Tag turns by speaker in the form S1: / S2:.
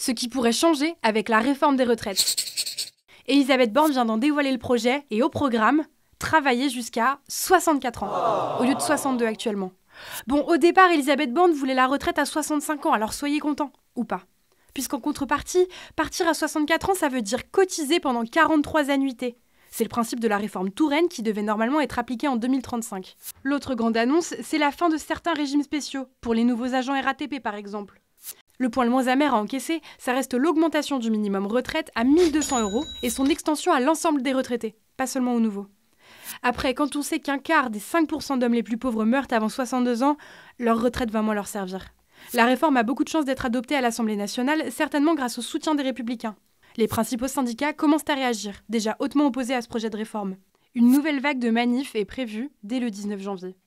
S1: ce qui pourrait changer avec la réforme des retraites. Elisabeth Borne vient d'en dévoiler le projet et au programme, travailler jusqu'à 64 ans, au lieu de 62 actuellement. Bon, au départ, Elisabeth Borne voulait la retraite à 65 ans, alors soyez contents, ou pas. Puisqu'en contrepartie, partir à 64 ans, ça veut dire cotiser pendant 43 annuités. C'est le principe de la réforme Touraine qui devait normalement être appliquée en 2035. L'autre grande annonce, c'est la fin de certains régimes spéciaux, pour les nouveaux agents RATP par exemple. Le point le moins amer à encaisser, ça reste l'augmentation du minimum retraite à 1200 euros et son extension à l'ensemble des retraités, pas seulement aux nouveaux. Après, quand on sait qu'un quart des 5% d'hommes les plus pauvres meurent avant 62 ans, leur retraite va moins leur servir. La réforme a beaucoup de chances d'être adoptée à l'Assemblée nationale, certainement grâce au soutien des républicains. Les principaux syndicats commencent à réagir, déjà hautement opposés à ce projet de réforme. Une nouvelle vague de manifs est prévue dès le 19 janvier.